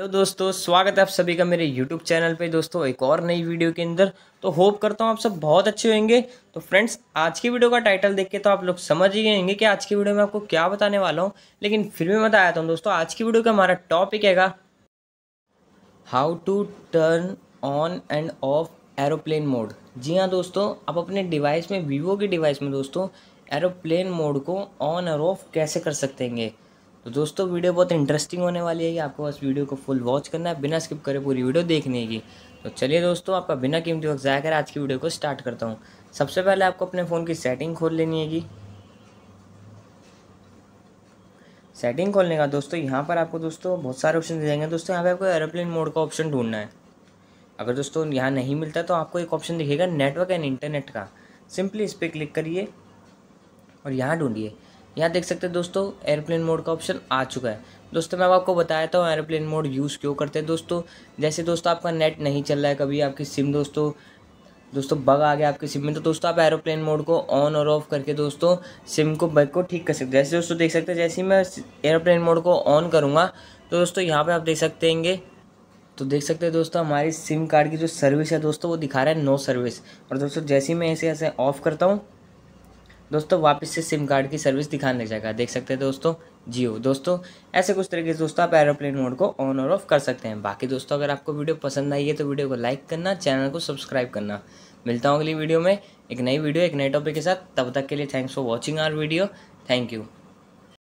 तो दोस्तों स्वागत है आप सभी का मेरे YouTube चैनल पे दोस्तों एक और नई वीडियो के अंदर तो होप करता हूँ आप सब बहुत अच्छे होंगे तो फ्रेंड्स आज की वीडियो का टाइटल देख के तो आप लोग समझ ही गए होंगे कि आज की वीडियो में आपको क्या बताने वाला हूँ लेकिन फिर भी मैं बताया था दोस्तों आज की वीडियो का हमारा टॉपिक हैगा how to turn on and off aeroplane mode जी हाँ दोस्तों आप अपने डिवाइस में वीवो के डिवाइस में दोस्तों एरोप्लेन मोड को ऑन और ऑफ कैसे कर सकते हैं तो दोस्तों वीडियो बहुत इंटरेस्टिंग होने वाली है आपको बस वीडियो को फुल वॉच करना है बिना स्किप करे पूरी वीडियो देखने की तो चलिए दोस्तों आपका बिना कीमती वक्त जाकर कर आज की वीडियो को स्टार्ट करता हूँ सबसे पहले आपको अपने फ़ोन की सेटिंग खोल लेनी है सेटिंग खोलने का दोस्तों यहाँ पर आपको दोस्तों बहुत सारे ऑप्शन दे जाएंगे दोस्तों यहाँ पे आपको एरोप्लेन मोड का ऑप्शन ढूंढना है अगर दोस्तों यहाँ नहीं मिलता तो आपको एक ऑप्शन दिखेगा नेटवर्क एंड इंटरनेट का सिंपली इस पर क्लिक करिए और यहाँ ढूंढिए यहाँ देख सकते हैं दोस्तों एयरप्लेन मोड का ऑप्शन आ चुका है दोस्तों मैं आपको बताया था एयरप्लेन मोड यूज़ क्यों करते हैं दोस्तों जैसे दोस्तों आपका नेट नहीं चल रहा है कभी आपकी सिम दोस्तों दोस्तों बग आ गया आपके सिम में तो दोस्तों आप एरोप्लेन मोड को ऑन और ऑफ करके दोस्तों सिम को बग को ठीक कर सकते हैं जैसे दोस्तों देख सकते हैं जैसे ही मैं एरोप्लेन मोड को ऑन करूँगा तो दोस्तों यहाँ पे आप देख सकते हैं तो देख सकते हैं दोस्तों हमारी सिम कार्ड की जो सर्विस है दोस्तों वो दिखा रहा है नो सर्विस और दोस्तों जैसे ही मैं ऐसे ऐसे ऑफ़ करता हूँ दोस्तों वापस से सिम कार्ड की सर्विस दिखाने लग जाएगा देख सकते हैं दोस्तों जियो दोस्तों ऐसे कुछ तरीके से दोस्तों आप एरोप्लेन मोड को ऑन और ऑफ कर सकते हैं बाकी दोस्तों अगर आपको वीडियो पसंद आई है तो वीडियो को लाइक करना चैनल को सब्सक्राइब करना मिलता हूँ अगली वीडियो में एक नई वीडियो एक नए टॉपिक के साथ तब तक के लिए thanks for watching our video thank you